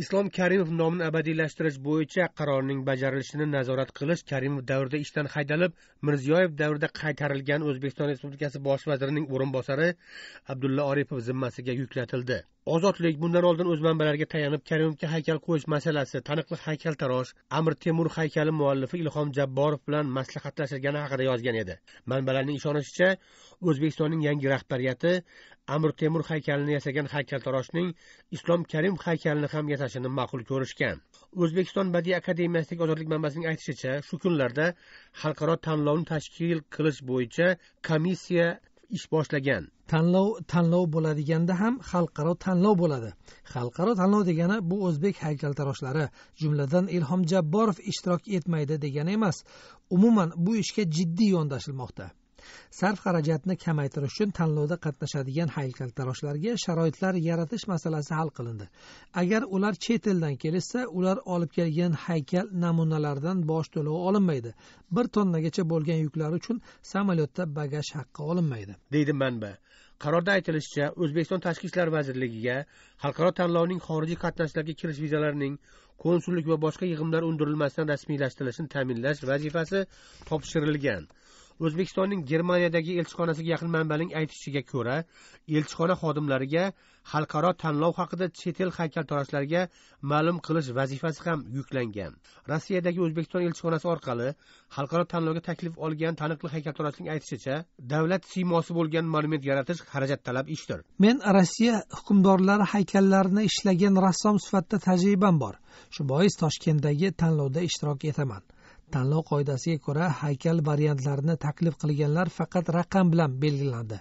islom karimov nomini abadiylashtirish bo'yicha qarorning bajarilishini nazorat qilish karimov davrida ishdan haydalib mirziyoyev davrida qaytarilgan o'zbekiston respublikasi bosh vazirining o'rinbosari abdulla oripov zimmasiga yuklatildi ozodlik bundan oldin o'z manbalariga tayanib karimovga haykal qo'yish masalasi taniqli haykaltarosh amir temur haykali muallifi ilhom jabborov bilan maslahatlashilgani haqida yozgan edi manbalarning ishonishicha o'zbekistonning yangi rahbariyati amir temur haykalini yasagan haykaltaroshning islom karim haykalini ham yasashini ma'qul ko'rishgan o'zbekiston badiiy akademiyasidagi ozodlik manbasining aytishicha shu kunlarda xalqaro tanlovni tashkil qilish bo'yicha komissiya ish boshlagan tanlov tanlov bo'ladiganda ham xalqaro tanlov bo'ladi xalqaro tanlov degani bu o'zbek haykaltaroshlari jumladan ilhom jabborov ishtirok etmaydi degani emas umuman bu ishga jiddiy yondashilmoqda sarf xarajatni kamaytirish uchun tanlovda qatnashadigan haykaltaroshlarga sharoitlar yaratish masalasi hal qilindi agar ular chet eldan kelishsa ular olib kelgan haykal namunalaridan bosh to'lovi olinmaydi bir tonnagacha bo'lgan yuklar uchun samolyotda bagaj haqqi olinmaydi deydi manba qarorda aytilishicha o'zbekiston tashqi ishlar vazirligiga xalqaro tanlovning xorijiy qatnashchilarga kirish vizalarining konsullik va boshqa yig'imlar undirilmasdan rasmiylashtirilishini ta'minlash vazifasi topshirilgan o'zbekistonning germaniyadagi elchixonasiga yaqin manbaning aytishiga ko'ra elchixona xodimlariga xalqaro tanlov haqida chet el haykaltaroshlariga ma'lum qilish vazifasi ham yuklangan rossiyadagi o'zbekiston elchixonasi orqali xalqaro tanlovga taklif olgan taniqli haykaltaroshning aytishicha davlat siymosi bo'lgan monument yaratish xarajat talab ishdir men rossiya hukmdorlari haykallarini ishlagan rassom sifatida tajribam bor shu bois toshkentdagi tanlovda ishtirok etaman tanlov qoidasiga ko'ra haykal variantlarini taklif qilganlar faqat raqam bilan belgilanadi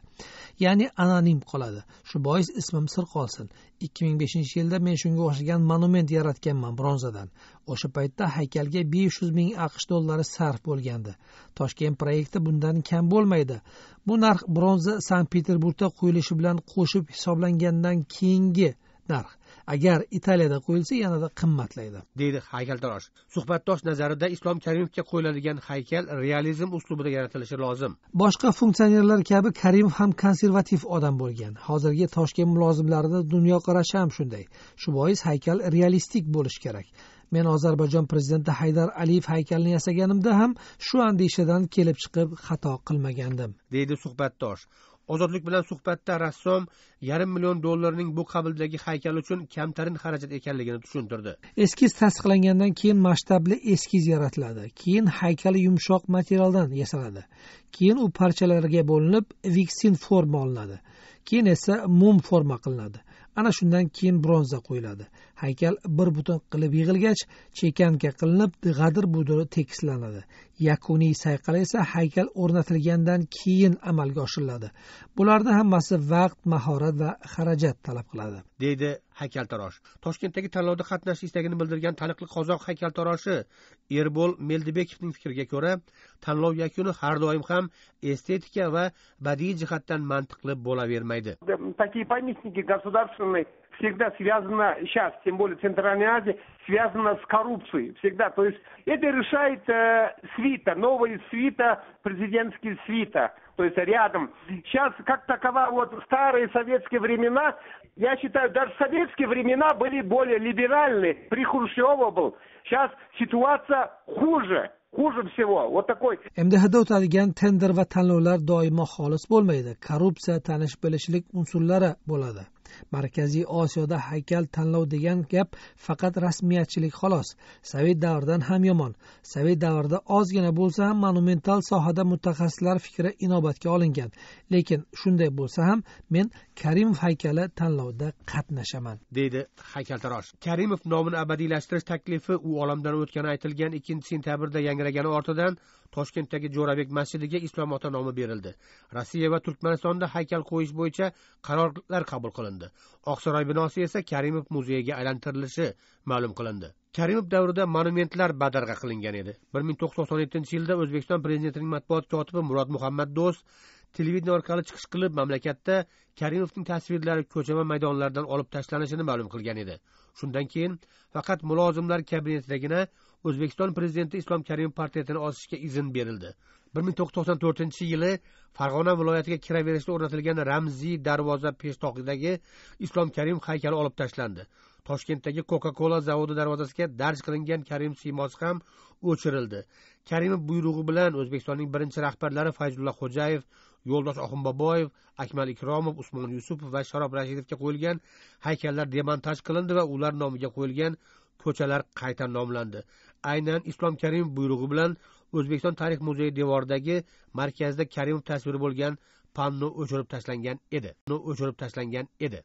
ya'ni anonim qoladi shu bois ismim sir qolsin ikki ming beshinchi yilda men shunga o'xshagan monument yaratganman bronzadan o'sha paytda haykalga besh yuz ming aqsh dollari sarf bo'lgandi toshkent proyekti bundan kam bo'lmaydi bu narx bronza sankt peterburgda qo'yilishi bilan qo'shib hisoblangandan keyingi narx agar italiyada qo'yilsa yanada qimmatlaydi deydi haykaltarosh suhbatdosh nazarida islom karimovga qo'yiladigan haykal realizm uslubida yaratilishi lozim boshqa funksionerlar kabi karimov ham konservativ odam bo'lgan hozirgi toshkent mulozimlarida dunyoqarashi ham shunday shu bois haykal realistik bo'lishi kerak men ozarbayjon prezidenti haydar aliyev haykalini yasaganimda ham shu andishadan kelib chiqib xato qilmagandim deydi suhbatdosh ozodlik bilan suhbatda rassom yarim million dollarning bu qabildagi haykal uchun kamtarin xarajat ekanligini tushuntirdi eskiz tasdiqlangandan keyin masshtabli eskiz yaratiladi keyin haykal yumshoq materialdan yasaladi keyin u parchalarga bo'linib viksin forma olinadi keyin esa mum forma qilinadi ana shundan keyin bronza qo'yiladi haykal bir butun qilib yig'ilgach chekanka qilinib g'adir buduri tekislanadi yakuniy sayqal esa haykal o'rnatilgandan keyin amalga oshiriladi bularni hammasi vaqt mahorat va xarajat talab qiladi deydi haykaltarosh toshkentdagi tanlovda qatnashish istagini bildirgan taniqli qozoq haykaltaroshi erbol meldibekovning fikriga ko'ra tanlov yakuni har doim ham estetika va badiiy jihatdan mantiqli bo'lavermaydi такие памятники государственные всегда связана сейчас, тем более в Центральной Азии, связана с коррупцией. Всегда. То есть это решает э, свита, новая свита, президентский свита. То есть рядом. Сейчас, как такова, вот старые советские времена, я считаю, даже советские времена были более либеральны. При Хрущева был. Сейчас ситуация хуже. хуже всего. Вот такой. MDHda o'tadigan tender va tanlovlar doimo xolis bo'lmaydi. Korrupsiya, tanish bilishlik unsurlari bo'ladi. markaziy osiyoda haykal tanlov degan gap faqat rasmiyatchilik xolos sovet davridan ham yomon sovet davrida ozgina bo'lsa ham monumental sohada mutaxassislar fikri inobatga olingan lekin shunday bo'lsa ham men karimov haykali tanlovida qatnashaman deydi haykaltarosh karimov nomini abadiylashtirish taklifi u olamdan o'tgani aytilgan ikkinchi sentyabrda yangragani ortidan toshkentdagi jo'rabek masjidiga islom ota nomi berildi rossiya va turkmanistonda haykal qo'yish bo'yicha qarorlar qabul qilindi qilindi oqsaroy binosi esa karimov muzeyiga aylantirilishi ma'lum qilindi karimov davrida monumentlar badarg'a qilingan edi bir ming to'qqiz yuz to'qson yettinchi yilda o'zbekiston prezidentining matbuot kotibi murod muhammad do'st orqali chiqish qilib mamlakatda karimovning tasvirlari ko'chama maydonlardan olib tashlanishini ma'lum qilgan edi shundan keyin faqat mulozimlar kabinetidagina o'zbekiston prezidenti islom karimov portretini osishga izn berildi bir ming to'qqiz yuz to'qson to'rtinchi yili farg'ona viloyatiga kiraverishda o'rnatilgan ramziy darvoza peshtoqidagi islom karimov haykali olib tashlandi toshkentdagi coca cola zavodi darvozasiga darj qilingan karim siymosi ham o'chirildi karimov buyrug'i bilan o'zbekistonning birinchi rahbarlari fayzulla xo'jayev yo'ldosh oxunboboyev akmal ikromov usmon yusupov va sharof rashidovga qo'yilgan haykallar demontaj qilindi va ular nomiga qo'yilgan ko'chalar qayta nomlandi aynan islom karimov buyrug'i bilan o'zbekiston tarix muzeyi devoridagi markazda karimov tasviri bo'lgan panno o'chirib tashlangan edi o'chirib tashlangan edi